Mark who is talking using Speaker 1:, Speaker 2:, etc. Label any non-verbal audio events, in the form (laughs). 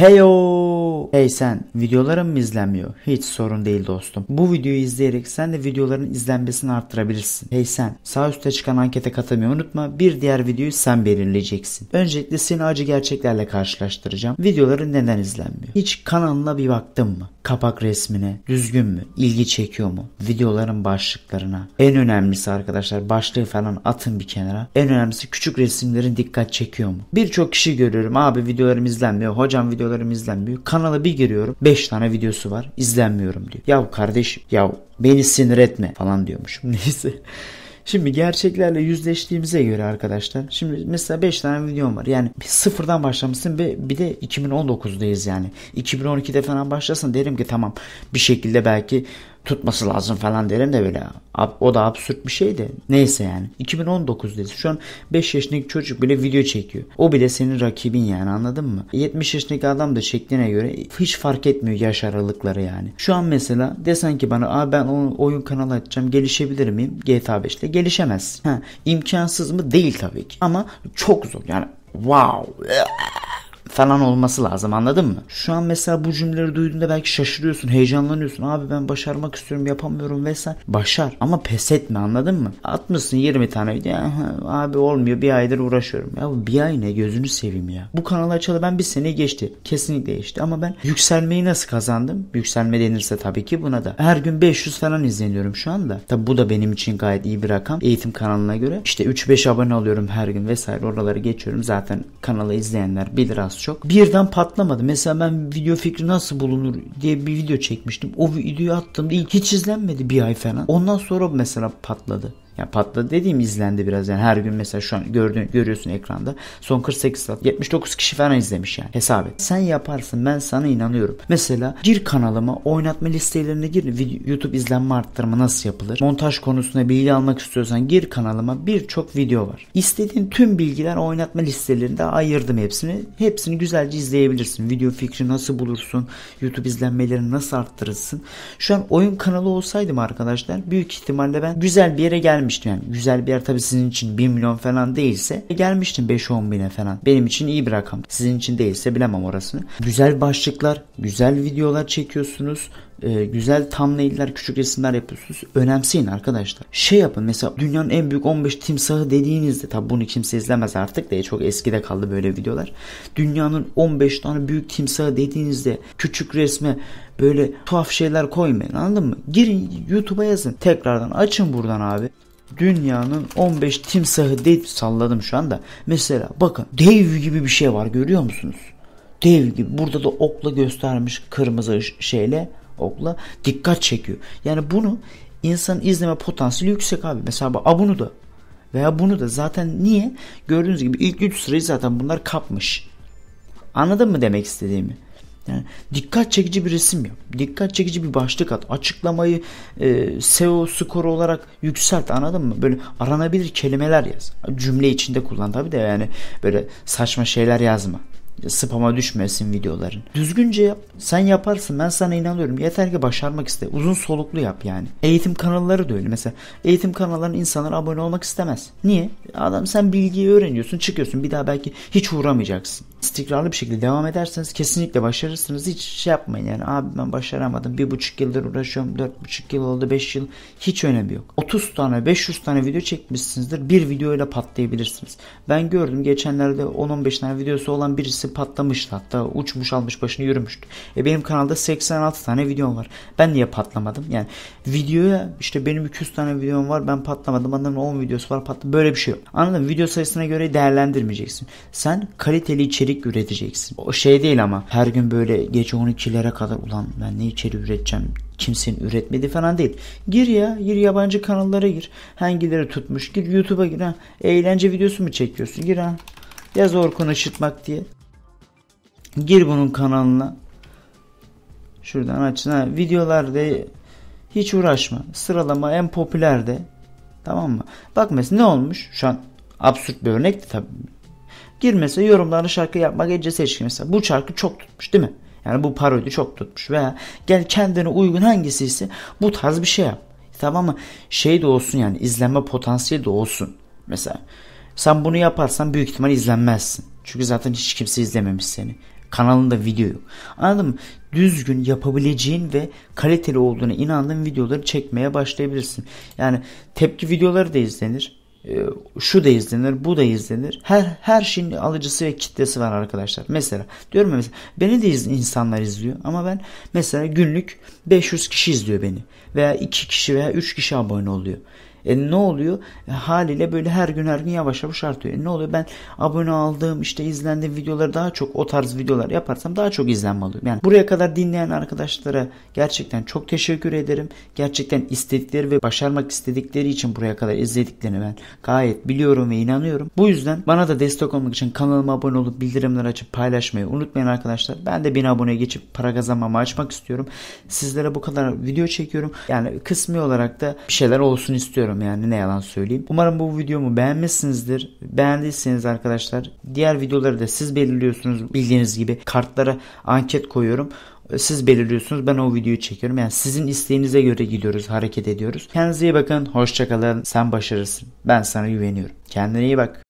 Speaker 1: Heyo! Hey sen, videolarım mı izlenmiyor? Hiç sorun değil dostum. Bu videoyu izleyerek sen de videoların izlenmesini arttırabilirsin. Hey sen, sağ üstte çıkan ankete katılmayı unutma. Bir diğer videoyu sen belirleyeceksin. Öncelikle seni acı gerçeklerle karşılaştıracağım. Videoların neden izlenmiyor? Hiç kanalına bir baktın mı? kapak resmine, düzgün mü, ilgi çekiyor mu, videoların başlıklarına. En önemlisi arkadaşlar başlığı falan atın bir kenara. En önemlisi küçük resimlerin dikkat çekiyor mu? Birçok kişi görüyorum abi videolarım izlenmiyor, hocam videolarım izlenmiyor. Kanala bir giriyorum 5 tane videosu var izlenmiyorum diyor. Ya kardeşim ya beni sinir etme falan diyormuşum (laughs) neyse. Şimdi gerçeklerle yüzleştiğimize göre arkadaşlar. Şimdi mesela 5 tane videom var. Yani sıfırdan başlamışsın ve bir de 2019'dayız yani. 2012'de falan başlasın derim ki tamam bir şekilde belki tutması lazım falan derim de böyle. O da absürt bir şeydi. Neyse yani. 2019 dedi Şu an 5 yaşındaki çocuk bile video çekiyor. O bile senin rakibin yani anladın mı? 70 yaşındaki adam da şekline göre hiç fark etmiyor yaş aralıkları yani. Şu an mesela desen ki bana Aa ben onu oyun kanalı açacağım gelişebilir miyim? GTA 5'te gelişemez Ha, imkansız mı? Değil tabii ki. Ama çok zor yani. Wow falan olması lazım anladın mı? Şu an mesela bu cümleleri duyduğunda belki şaşırıyorsun, heyecanlanıyorsun. Abi ben başarmak istiyorum, yapamıyorum vesaire. Başar ama pes etme anladın mı? Atmışsın 20 tane video. Abi olmuyor bir aydır uğraşıyorum. Ya bir ay ne gözünü seveyim ya. Bu kanalı açalı ben bir sene geçti. Kesinlikle geçti ama ben yükselmeyi nasıl kazandım? Yükselme denirse tabii ki buna da. Her gün 500 falan izleniyorum şu anda. Tabii bu da benim için gayet iyi bir rakam. Eğitim kanalına göre. İşte 3-5 abone alıyorum her gün vesaire. Oraları geçiyorum. Zaten kanalı izleyenler bilir az çok. Birden patlamadı. Mesela ben video fikri nasıl bulunur diye bir video çekmiştim. O videoyu attım ilk hiç izlenmedi bir ay falan. Ondan sonra mesela patladı. Yani patladı dediğim izlendi biraz yani her gün mesela şu an gördüğün, görüyorsun ekranda son 48 saat 79 kişi falan izlemiş yani hesap et. Sen yaparsın ben sana inanıyorum. Mesela gir kanalıma oynatma listelerine gir YouTube izlenme arttırma nasıl yapılır? Montaj konusunda bilgi almak istiyorsan gir kanalıma birçok video var. İstediğin tüm bilgiler oynatma listelerinde ayırdım hepsini. Hepsini güzelce izleyebilirsin. Video fikri nasıl bulursun? YouTube izlenmelerini nasıl arttırırsın? Şu an oyun kanalı olsaydım arkadaşlar büyük ihtimalle ben güzel bir yere gel gelmiştim yani güzel bir yer tabii sizin için 1 milyon falan değilse gelmiştim 5-10 bine falan. Benim için iyi bir rakam. Sizin için değilse bilemem orasını. Güzel başlıklar, güzel videolar çekiyorsunuz e, güzel thumbnail'ler, küçük resimler yapıyorsunuz. Önemseyin arkadaşlar. Şey yapın mesela dünyanın en büyük 15 timsahı dediğinizde tabi bunu kimse izlemez artık da çok eskide kaldı böyle videolar. Dünyanın 15 tane büyük timsahı dediğinizde küçük resme böyle tuhaf şeyler koymayın anladın mı? Girin YouTube'a yazın tekrardan açın buradan abi dünyanın 15 timsahı deyip salladım şu anda. Mesela bakın dev gibi bir şey var görüyor musunuz? Dev gibi. Burada da okla göstermiş kırmızı şeyle okla dikkat çekiyor. Yani bunu insan izleme potansiyeli yüksek abi. Mesela bak, bunu da veya bunu da zaten niye? Gördüğünüz gibi ilk 3 sırayı zaten bunlar kapmış. Anladın mı demek istediğimi? Yani dikkat çekici bir resim yap. Dikkat çekici bir başlık at. Açıklamayı e, SEO skoru olarak yükselt anladın mı? Böyle aranabilir kelimeler yaz. Cümle içinde kullan tabi de yani böyle saçma şeyler yazma spama düşmesin videoların. Düzgünce yap. Sen yaparsın. Ben sana inanıyorum. Yeter ki başarmak iste. Uzun soluklu yap yani. Eğitim kanalları da öyle. Mesela eğitim kanallarına insanlar abone olmak istemez. Niye? Adam sen bilgiyi öğreniyorsun. Çıkıyorsun. Bir daha belki hiç uğramayacaksın. İstikrarlı bir şekilde devam ederseniz kesinlikle başarırsınız. Hiç şey yapmayın yani. Abi ben başaramadım. Bir buçuk yıldır uğraşıyorum. Dört buçuk yıl oldu. Beş yıl. Hiç önemi yok. 30 tane 500 tane video çekmişsinizdir. Bir videoyla patlayabilirsiniz. Ben gördüm geçenlerde 10-15 tane videosu olan birisi patlamıştı hatta uçmuş almış başını yürümüştü. E benim kanalda 86 tane videom var. Ben niye patlamadım? Yani videoya işte benim 200 tane videom var ben patlamadım. Adamın 10 videosu var patladı. Böyle bir şey yok. Anladın mı? Video sayısına göre değerlendirmeyeceksin. Sen kaliteli içerik üreteceksin. O şey değil ama her gün böyle gece 12'lere kadar ulan ben ne içerik üreteceğim kimsenin üretmedi falan değil. Gir ya, gir yabancı kanallara gir. Hangileri tutmuş? Gir YouTube'a gir ha. Eğlence videosu mu çekiyorsun? Gir ha. Yaz Orkun Işıtmak diye. Gir bunun kanalına. Şuradan açın. Ha, videolar hiç uğraşma. Sıralama en popülerde, Tamam mı? Bak mesela ne olmuş? Şu an absürt bir örnekti tabii. Gir mesela yorumlarda şarkı yapmak Ece seçki mesela. Bu şarkı çok tutmuş değil mi? Yani bu parodi çok tutmuş. Veya gel kendine uygun hangisi ise bu tarz bir şey yap. Tamam mı? Şey de olsun yani izlenme potansiyeli de olsun. Mesela sen bunu yaparsan büyük ihtimal izlenmezsin. Çünkü zaten hiç kimse izlememiş seni. Kanalında video yok. Anladın mı? Düzgün yapabileceğin ve kaliteli olduğuna inandığın videoları çekmeye başlayabilirsin. Yani tepki videoları da izlenir. E, şu da izlenir, bu da izlenir. Her her şeyin alıcısı ve kitlesi var arkadaşlar. Mesela diyorum ya mesela beni de iz, insanlar izliyor ama ben mesela günlük 500 kişi izliyor beni veya 2 kişi veya 3 kişi abone oluyor. E ne oluyor? E, haliyle böyle her gün her gün yavaş yavaş artıyor. E, ne oluyor? Ben abone aldığım işte izlendiğim videoları daha çok o tarz videolar yaparsam daha çok izlenme alıyorum. Yani buraya kadar dinleyen arkadaşlara gerçekten çok teşekkür ederim. Gerçekten istedikleri ve başarmak istedikleri için buraya kadar izlediklerini ben gayet biliyorum ve inanıyorum. Bu yüzden bana da destek olmak için kanalıma abone olup bildirimleri açıp paylaşmayı unutmayın arkadaşlar. Ben de bin abone geçip para kazanmamı açmak istiyorum. Sizlere bu kadar video çekiyorum. Yani kısmi olarak da bir şeyler olsun istiyorum seviyorum yani ne yalan söyleyeyim. Umarım bu videomu beğenmişsinizdir. Beğendiyseniz arkadaşlar diğer videoları da siz belirliyorsunuz bildiğiniz gibi kartlara anket koyuyorum siz belirliyorsunuz. Ben o videoyu çekiyorum. Yani sizin isteğinize göre gidiyoruz, hareket ediyoruz. Kendinize iyi bakın. Hoşçakalın. Sen başarırsın. Ben sana güveniyorum. Kendine iyi bak.